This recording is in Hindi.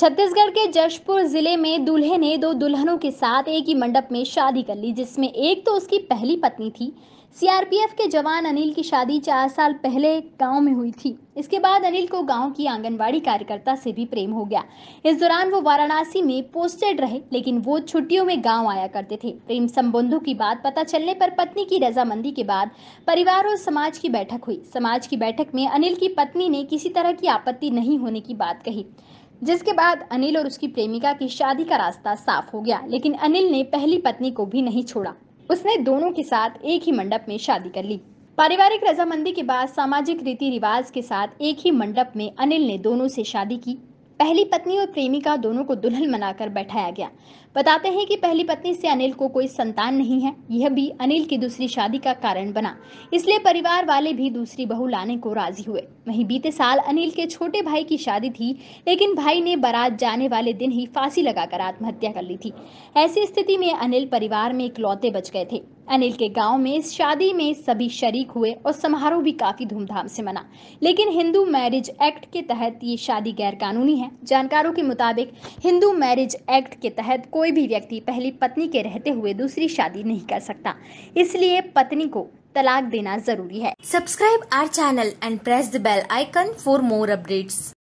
छत्तीसगढ़ के जशपुर जिले में दूल्हे ने दो दुल्हनों के साथ एक ही मंडप में शादी कर ली जिसमें एक तो उसकी पहली पत्नी थी सीआरपीएफ के जवान अनिल की शादी चार साल पहले गांव में हुई थी इसके बाद अनिल को गांव की आंगनबाड़ी कार्यकर्ता से भी प्रेम हो गया इस दौरान वो वाराणसी में पोस्टेड रहे लेकिन वो छुट्टियों में गांव आया करते थे प्रेम संबंधों की बात पता चलने पर पत्नी की रजामंदी के बाद परिवार और समाज की बैठक हुई समाज की बैठक में अनिल की पत्नी ने किसी तरह की आपत्ति नहीं होने की बात कही जिसके बाद अनिल और उसकी प्रेमिका की शादी का रास्ता साफ हो गया लेकिन अनिल ने पहली पत्नी को भी नहीं छोड़ा उसने दोनों के साथ एक ही मंडप में शादी कर ली पारिवारिक रजामंदी के बाद सामाजिक रीति रिवाज के साथ एक ही मंडप में अनिल ने दोनों से शादी की पहली पत्नी और प्रेमिका दोनों को दुल्हन मनाकर बैठाया गया बताते हैं कि पहली पत्नी से अनिल को कोई संतान नहीं है यह भी अनिल की दूसरी शादी का कारण बना इसलिए परिवार वाले भी दूसरी बहू लाने को राजी हुए वहीं बीते साल अनिल के छोटे भाई की शादी थी लेकिन भाई ने बारात जाने वाले दिन ही फांसी लगाकर आत्महत्या कर ली थी ऐसी स्थिति में अनिल परिवार में इकलौते बच गए थे अनिल के गांव में इस शादी में सभी शरीक हुए और समारोह भी काफी धूमधाम से मना लेकिन हिंदू मैरिज एक्ट के तहत ये शादी गैर कानूनी है जानकारों के मुताबिक हिंदू मैरिज एक्ट के तहत कोई भी व्यक्ति पहली पत्नी के रहते हुए दूसरी शादी नहीं कर सकता इसलिए पत्नी को तलाक देना जरूरी है subscribe our channel and press the bell icon for more updates